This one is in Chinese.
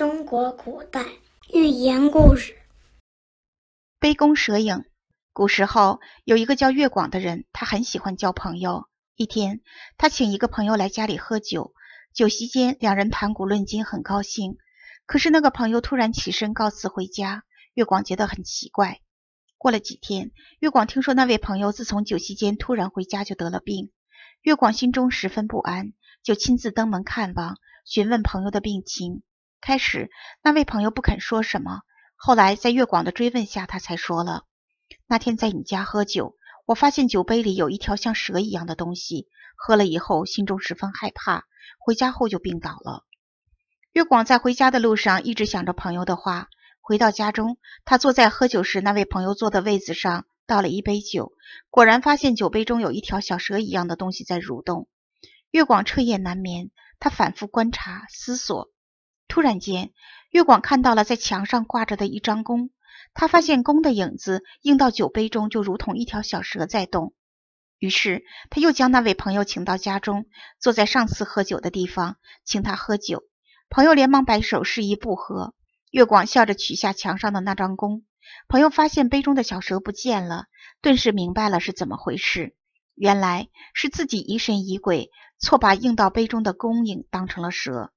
中国古代寓言故事《杯弓蛇影》。古时候有一个叫月广的人，他很喜欢交朋友。一天，他请一个朋友来家里喝酒。酒席间，两人谈古论今，很高兴。可是那个朋友突然起身告辞回家。月广觉得很奇怪。过了几天，月广听说那位朋友自从酒席间突然回家就得了病。月广心中十分不安，就亲自登门看望，询问朋友的病情。开始，那位朋友不肯说什么。后来，在月广的追问下，他才说了：那天在你家喝酒，我发现酒杯里有一条像蛇一样的东西，喝了以后心中十分害怕，回家后就病倒了。月广在回家的路上一直想着朋友的话。回到家中，他坐在喝酒时那位朋友坐的位子上，倒了一杯酒，果然发现酒杯中有一条小蛇一样的东西在蠕动。月广彻夜难眠，他反复观察、思索。突然间，月广看到了在墙上挂着的一张弓，他发现弓的影子映到酒杯中，就如同一条小蛇在动。于是，他又将那位朋友请到家中，坐在上次喝酒的地方，请他喝酒。朋友连忙摆手示意不喝。月广笑着取下墙上的那张弓，朋友发现杯中的小蛇不见了，顿时明白了是怎么回事。原来是自己疑神疑鬼，错把映到杯中的弓影当成了蛇。